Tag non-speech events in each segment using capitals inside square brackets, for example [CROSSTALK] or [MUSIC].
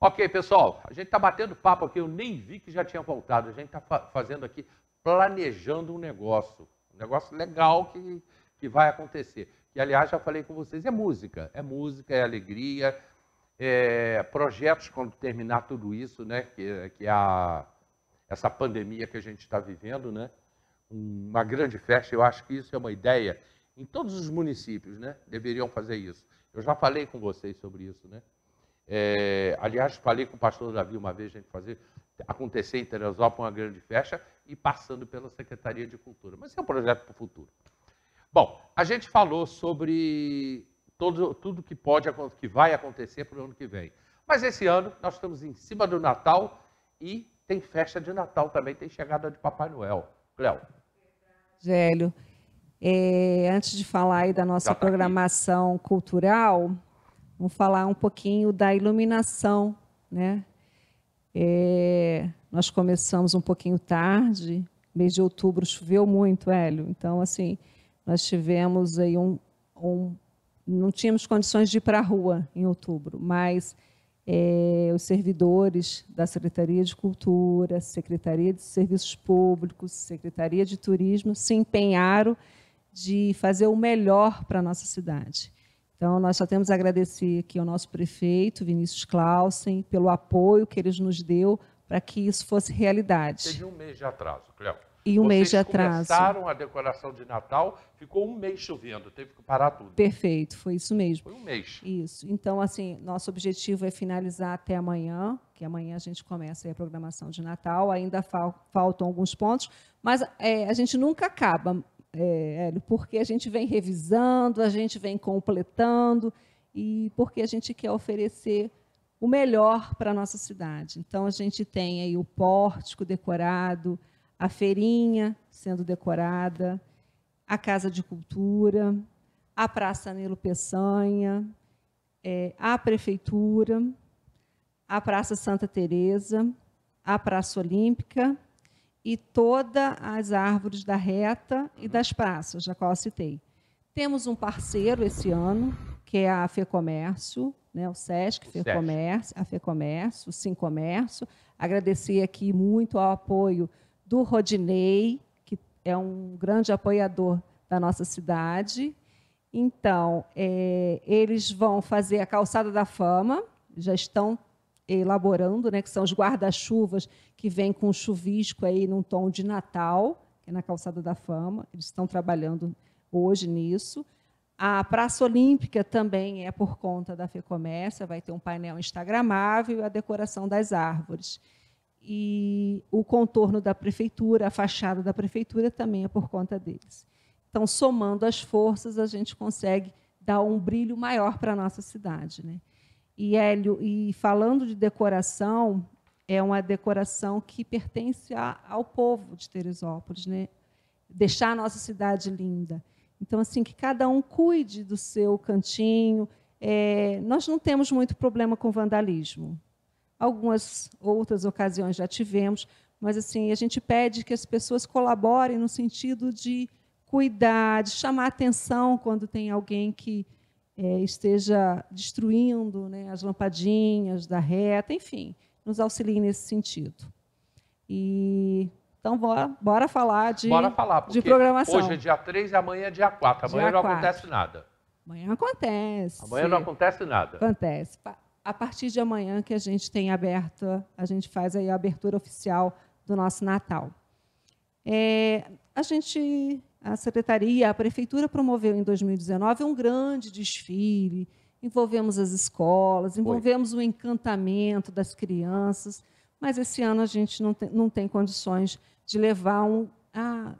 Ok, pessoal, a gente está batendo papo aqui, eu nem vi que já tinha voltado. A gente está fa fazendo aqui, planejando um negócio. Um negócio legal que, que vai acontecer. Que, aliás, já falei com vocês, é música. É música, é alegria, é projetos quando terminar tudo isso, né? Que, que é a, essa pandemia que a gente está vivendo, né? Uma grande festa, eu acho que isso é uma ideia. Em todos os municípios, né? Deveriam fazer isso. Eu já falei com vocês sobre isso, né? É, aliás, falei com o pastor Davi uma vez, a gente fazer acontecer em Teresópolis uma grande festa e passando pela Secretaria de Cultura. Mas é um projeto para o futuro. Bom, a gente falou sobre todo, tudo que pode que vai acontecer para o ano que vem. Mas esse ano nós estamos em cima do Natal e tem festa de Natal também, tem chegada de Papai Noel. Cléo. Gélio, é, antes de falar aí da nossa tá programação aqui. cultural, Vamos falar um pouquinho da iluminação, né? É, nós começamos um pouquinho tarde, mês de outubro choveu muito, Hélio. Então, assim, nós tivemos aí um, um não tínhamos condições de ir para a rua em outubro, mas é, os servidores da Secretaria de Cultura, Secretaria de Serviços Públicos, Secretaria de Turismo se empenharam de fazer o melhor para a nossa cidade. Então, nós só temos a agradecer aqui ao nosso prefeito, Vinícius Clausen, pelo apoio que ele nos deu para que isso fosse realidade. Teve um mês de atraso, Cleo. E um Vocês mês de atraso. começaram a decoração de Natal, ficou um mês chovendo, teve que parar tudo. Perfeito, foi isso mesmo. Foi um mês. Isso. Então, assim, nosso objetivo é finalizar até amanhã, que amanhã a gente começa a programação de Natal. Ainda fal faltam alguns pontos, mas é, a gente nunca acaba é, Hélio, porque a gente vem revisando, a gente vem completando e porque a gente quer oferecer o melhor para a nossa cidade. Então, a gente tem aí o pórtico decorado, a feirinha sendo decorada, a Casa de Cultura, a Praça Nilo Peçanha, é, a Prefeitura, a Praça Santa Teresa, a Praça Olímpica e todas as árvores da reta e das praças, da qual eu citei. Temos um parceiro esse ano, que é a FEComércio, né, o SESC, o FEComércio, a FEComércio, o Sincomércio. Agradecer aqui muito ao apoio do Rodinei, que é um grande apoiador da nossa cidade. Então, é, eles vão fazer a Calçada da Fama, já estão elaborando, né, que são os guarda-chuvas que vêm com chuvisco aí num tom de Natal, que é na Calçada da Fama. Eles estão trabalhando hoje nisso. A Praça Olímpica também é por conta da FEComércia, vai ter um painel instagramável e a decoração das árvores. E o contorno da prefeitura, a fachada da prefeitura também é por conta deles. Então, somando as forças, a gente consegue dar um brilho maior para a nossa cidade. Né? E Hélio, e falando de decoração, é uma decoração que pertence a, ao povo de Teresópolis, né? Deixar a nossa cidade linda. Então, assim, que cada um cuide do seu cantinho. É, nós não temos muito problema com vandalismo. Algumas outras ocasiões já tivemos, mas assim a gente pede que as pessoas colaborem no sentido de cuidar, de chamar atenção quando tem alguém que é, esteja destruindo né, as lampadinhas da reta, enfim, nos auxilie nesse sentido. E então, bora, bora falar de, bora falar, de programação. Hoje é dia 3 e amanhã é dia 4. Amanhã dia não 4. acontece nada. Amanhã acontece. Amanhã não acontece nada. Acontece. A partir de amanhã que a gente tem aberta, a gente faz aí a abertura oficial do nosso Natal. É, a gente a secretaria, a prefeitura promoveu em 2019 um grande desfile. Envolvemos as escolas, envolvemos Foi. o encantamento das crianças, mas esse ano a gente não tem, não tem condições de levar um, a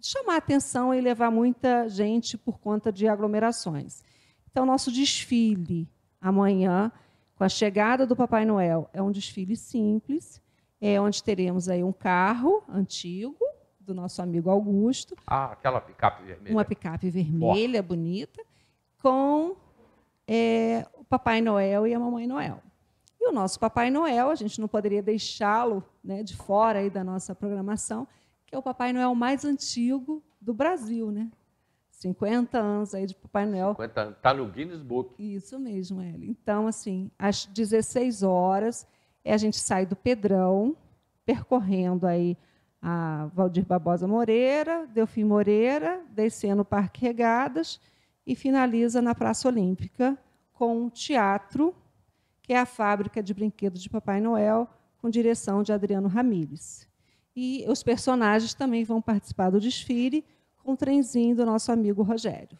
chamar atenção e levar muita gente por conta de aglomerações. Então, nosso desfile amanhã, com a chegada do Papai Noel, é um desfile simples, é onde teremos aí um carro antigo do nosso amigo Augusto. Ah, aquela picape vermelha. Uma picape vermelha, Boa. bonita, com é, o Papai Noel e a Mamãe Noel. E o nosso Papai Noel, a gente não poderia deixá-lo né, de fora aí da nossa programação, que é o Papai Noel mais antigo do Brasil, né? 50 anos aí de Papai Noel. 50 anos. Está no Guinness Book. Isso mesmo, Eli. Então, assim, às 16 horas, é, a gente sai do Pedrão, percorrendo aí a Valdir Barbosa Moreira, Delfim Moreira, descendo o Parque Regadas e finaliza na Praça Olímpica com um teatro, que é a fábrica de brinquedos de Papai Noel, com direção de Adriano Ramírez. E os personagens também vão participar do desfile com o trenzinho do nosso amigo Rogério.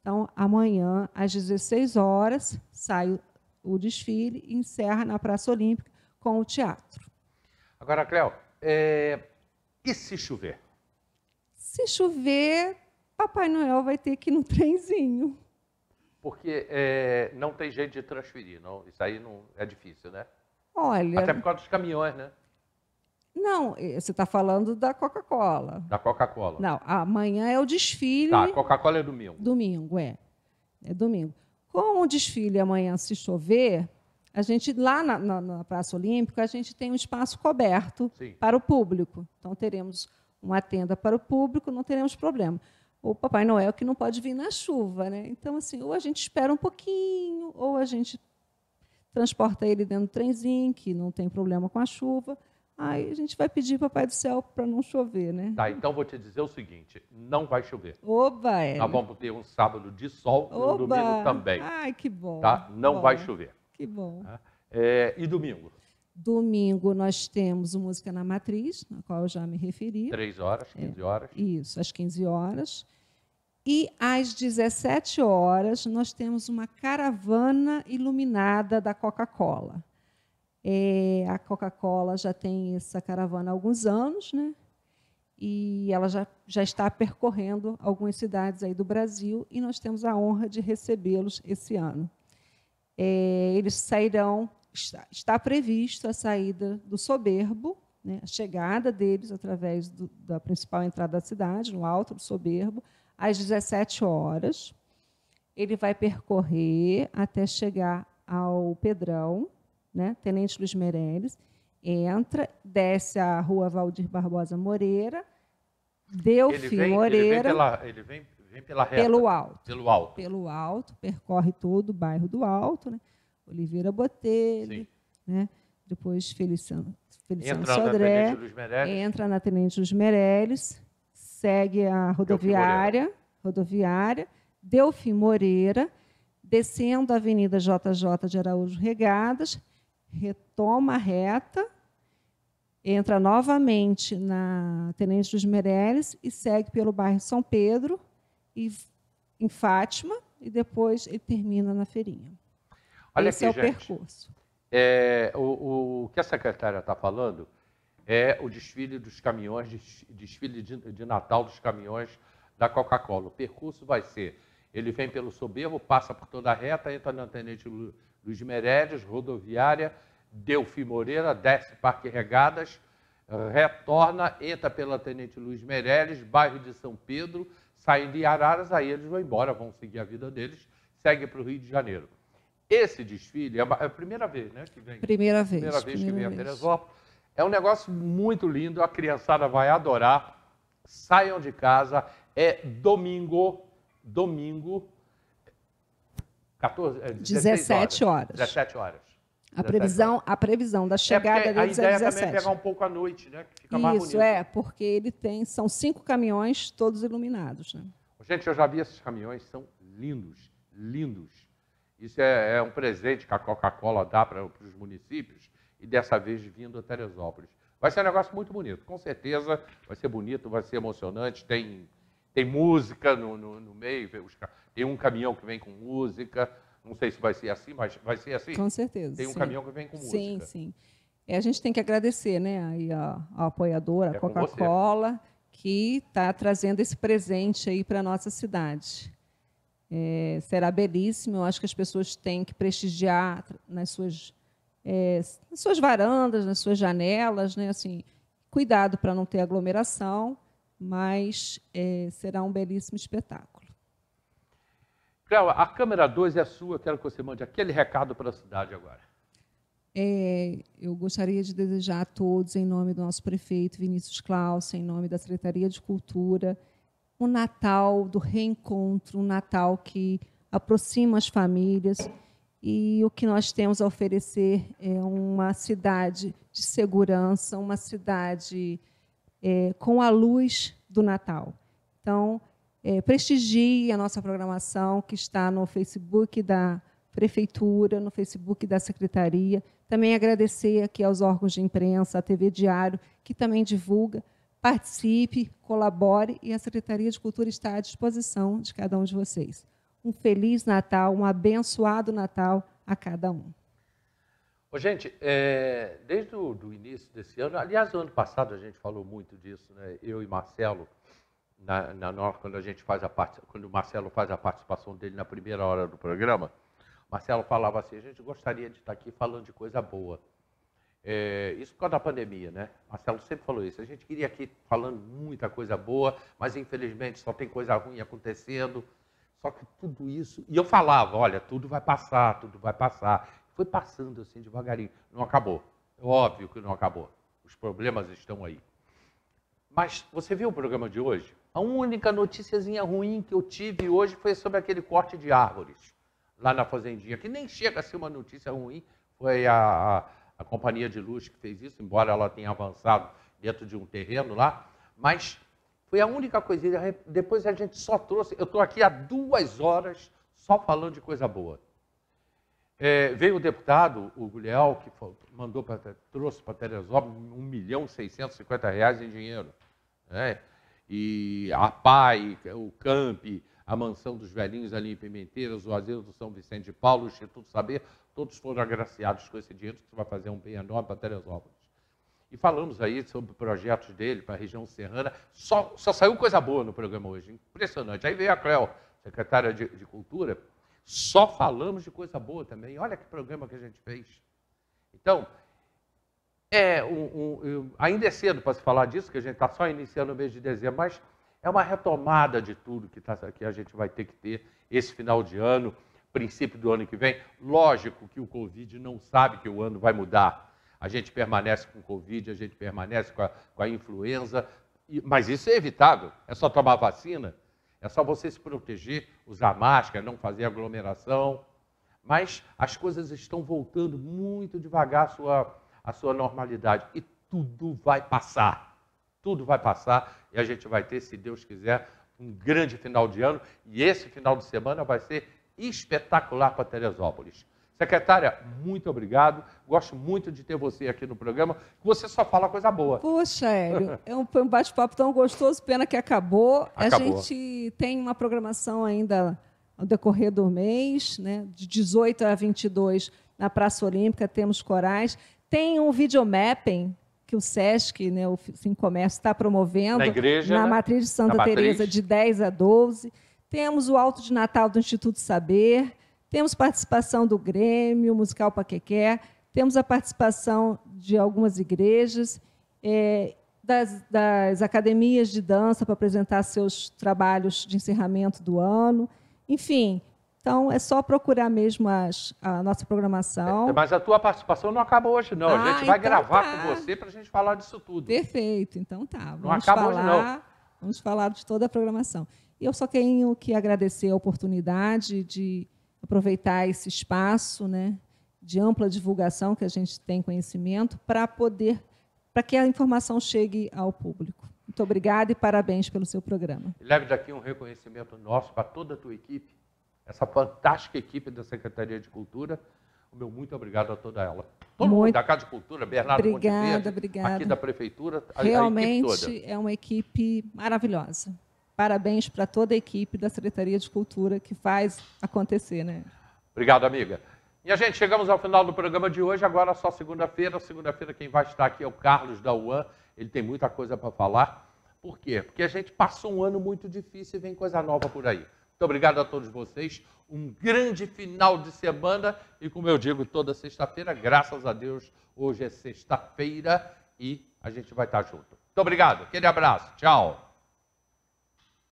Então, amanhã, às 16 horas, sai o desfile e encerra na Praça Olímpica com o teatro. Agora, Cléo, é, e se chover? Se chover, Papai Noel vai ter que ir no trenzinho. Porque é, não tem jeito de transferir, não. Isso aí não é difícil, né? Olha. Até por causa dos caminhões, né? Não, você está falando da Coca-Cola. Da Coca-Cola. Não, amanhã é o desfile. Tá, a Coca-Cola é domingo. Domingo, é. É domingo. Com o desfile amanhã, se chover, a gente, lá na, na, na Praça Olímpica, a gente tem um espaço coberto Sim. para o público. Então, teremos uma tenda para o público, não teremos problema. O Papai Noel que não pode vir na chuva, né? Então, assim, ou a gente espera um pouquinho, ou a gente transporta ele dentro do trenzinho, que não tem problema com a chuva. Aí a gente vai pedir para o Papai do Céu para não chover, né? Tá, então vou te dizer o seguinte: não vai chover. Oba, é. Nós vamos ter um sábado de sol e um domingo também. Ai, que bom. Tá? Não bom. vai chover. Que bom. Né? É, e domingo? Domingo nós temos o Música na Matriz, na qual eu já me referi. Três horas, 15 é. horas. isso, às 15 horas. E às 17 horas nós temos uma caravana iluminada da Coca-Cola. É, a Coca-Cola já tem essa caravana há alguns anos, né? E ela já, já está percorrendo algumas cidades aí do Brasil e nós temos a honra de recebê-los esse ano é, eles sairão, está, está previsto a saída do soberbo, né, a chegada deles através do, da principal entrada da cidade, no alto do soberbo, às 17 horas. Ele vai percorrer até chegar ao Pedrão, né, Tenente Luiz Meirelles, entra, desce a rua Valdir Barbosa Moreira, Delfim ele vem, Moreira. Ele vem, pela, ele vem Vem pela reta. Pelo alto. Pelo alto. Pelo alto, percorre todo o bairro do alto, né? Oliveira Botelho, Sim. né? Depois Feliciano, Feliciano entra Sodré. Na entra na Tenente dos Meirelles, segue a rodoviária, rodoviária, Delfim Moreira, descendo a Avenida JJ de Araújo Regadas, retoma a reta, entra novamente na Tenente dos Meirelles e segue pelo bairro São Pedro, e em Fátima e depois ele termina na feirinha. Olha Esse aqui, é o gente, percurso. É, o, o, que a secretária está falando é o desfile dos caminhões, desfile de, de Natal dos caminhões da Coca-Cola. O percurso vai ser: ele vem pelo Soberbo, passa por toda a reta, entra na Tenente Luiz Meredes, rodoviária, Delfi Moreira, desce Parque Regadas, retorna, entra pela Tenente Luiz Meireles, bairro de São Pedro, saem de Araras, aí eles vão embora, vão seguir a vida deles, seguem para o Rio de Janeiro. Esse desfile é, é a primeira vez, né? Que vem, primeira vez. Primeira vez primeira que vem a Teresópolis. É um negócio muito lindo, a criançada vai adorar. Saiam de casa, é domingo, domingo, 14, 17 é horas. horas. 17 horas. A previsão, a previsão da é chegada é deles a ideia é 17. também é pegar um pouco à noite, né? Que fica mais Isso, bonito. é, porque ele tem, são cinco caminhões todos iluminados. Né? Gente, eu já vi esses caminhões, são lindos, lindos. Isso é, é um presente que a Coca-Cola dá para os municípios e dessa vez vindo a Teresópolis. Vai ser um negócio muito bonito, com certeza vai ser bonito, vai ser emocionante, tem, tem música no, no, no meio, tem um caminhão que vem com música, não sei se vai ser assim, mas vai ser assim. Com certeza. Tem um sim. caminhão que vem com música. Sim, sim. É, a gente tem que agradecer né, aí a, a apoiadora, a é Coca-Cola, que está trazendo esse presente aí para a nossa cidade. É, será belíssimo. Eu acho que as pessoas têm que prestigiar nas suas, é, nas suas varandas, nas suas janelas, né? Assim, cuidado para não ter aglomeração, mas é, será um belíssimo espetáculo. Cléo, a câmera 2 é a sua, quero que você mande aquele recado para a cidade agora. É, eu gostaria de desejar a todos, em nome do nosso prefeito Vinícius Claus, em nome da Secretaria de Cultura, um Natal do reencontro, um Natal que aproxima as famílias. E o que nós temos a oferecer é uma cidade de segurança, uma cidade é, com a luz do Natal. Então, é, prestigie a nossa programação, que está no Facebook da Prefeitura, no Facebook da Secretaria. Também agradecer aqui aos órgãos de imprensa, a TV Diário, que também divulga. Participe, colabore e a Secretaria de Cultura está à disposição de cada um de vocês. Um feliz Natal, um abençoado Natal a cada um. Ô, gente, é, desde o início desse ano, aliás, o ano passado a gente falou muito disso, né? eu e Marcelo, na, na, na, quando a gente faz a parte, quando o Marcelo faz a participação dele na primeira hora do programa, Marcelo falava assim: a gente gostaria de estar aqui falando de coisa boa. É, isso por causa da pandemia, né? Marcelo sempre falou isso. A gente queria aqui falando muita coisa boa, mas infelizmente só tem coisa ruim acontecendo. Só que tudo isso. E eu falava: olha, tudo vai passar, tudo vai passar. Foi passando assim devagarinho. Não acabou. É óbvio que não acabou. Os problemas estão aí. Mas você viu o programa de hoje? A única noticiazinha ruim que eu tive hoje foi sobre aquele corte de árvores lá na fazendinha, que nem chega a ser uma notícia ruim. Foi a, a, a companhia de luz que fez isso, embora ela tenha avançado dentro de um terreno lá, mas foi a única coisinha. Depois a gente só trouxe. Eu estou aqui há duas horas só falando de coisa boa. É, veio o deputado, o Guleal, que mandou pra, trouxe para Teresópolis 1 milhão e 650 reais em dinheiro. Né? e a PAI, o CAMP, a Mansão dos Velhinhos ali em Pimenteiras, o Asilo do São Vicente de Paulo, o Instituto Saber, todos foram agraciados com esse dinheiro que você vai fazer um bem enorme para Teresópolis. E falamos aí sobre projetos dele para a região serrana. Só, só saiu coisa boa no programa hoje, impressionante. Aí veio a Cleo, secretária de, de Cultura, só falamos de coisa boa também. Olha que programa que a gente fez. Então, é, um, um, ainda é cedo para se falar disso, que a gente está só iniciando o mês de dezembro, mas é uma retomada de tudo que, tá, que a gente vai ter que ter esse final de ano, princípio do ano que vem. Lógico que o Covid não sabe que o ano vai mudar. A gente permanece com o Covid, a gente permanece com a, com a influenza, mas isso é evitável. É só tomar vacina, é só você se proteger, usar máscara, não fazer aglomeração. Mas as coisas estão voltando muito devagar sua a sua normalidade. E tudo vai passar. Tudo vai passar e a gente vai ter, se Deus quiser, um grande final de ano. E esse final de semana vai ser espetacular para Teresópolis. Secretária, muito obrigado. Gosto muito de ter você aqui no programa, você só fala coisa boa. Poxa, Hélio, [LAUGHS] é um, um bate-papo tão gostoso, pena que acabou. acabou. A gente tem uma programação ainda ao decorrer do mês, né? de 18 a 22 na Praça Olímpica, temos corais. Tem um videomapping que o SESC, né, o Sim Comércio, está promovendo na, igreja, na né? matriz de Santa Teresa de 10 a 12. Temos o Alto de Natal do Instituto Saber. Temos participação do Grêmio Musical Paquequer, Temos a participação de algumas igrejas. É, das, das, academias de dança para apresentar seus trabalhos de encerramento do ano. Enfim, então, é só procurar mesmo as, a nossa programação. É, mas a tua participação não acaba hoje, não. Ah, a gente vai então gravar tá. com você para a gente falar disso tudo. Perfeito, então tá. Vamos não acaba falar, hoje, não. Vamos falar de toda a programação. E eu só tenho que agradecer a oportunidade de aproveitar esse espaço né, de ampla divulgação que a gente tem conhecimento para poder, para que a informação chegue ao público. Muito obrigada e parabéns pelo seu programa. Leve daqui um reconhecimento nosso para toda a tua equipe essa fantástica equipe da Secretaria de Cultura. O meu muito obrigado a toda ela. Todo muito... mundo da Casa de Cultura, Bernardo Obrigada, Montevideo, obrigada. aqui da Prefeitura, Realmente a é uma equipe maravilhosa. Parabéns para toda a equipe da Secretaria de Cultura que faz acontecer, né? Obrigado, amiga. E a gente chegamos ao final do programa de hoje, agora só segunda-feira. Segunda-feira quem vai estar aqui é o Carlos da UAN, ele tem muita coisa para falar. Por quê? Porque a gente passou um ano muito difícil e vem coisa nova por aí. Muito obrigado a todos vocês. Um grande final de semana e, como eu digo, toda sexta-feira, graças a Deus, hoje é sexta-feira e a gente vai estar junto. Muito obrigado, aquele abraço, tchau.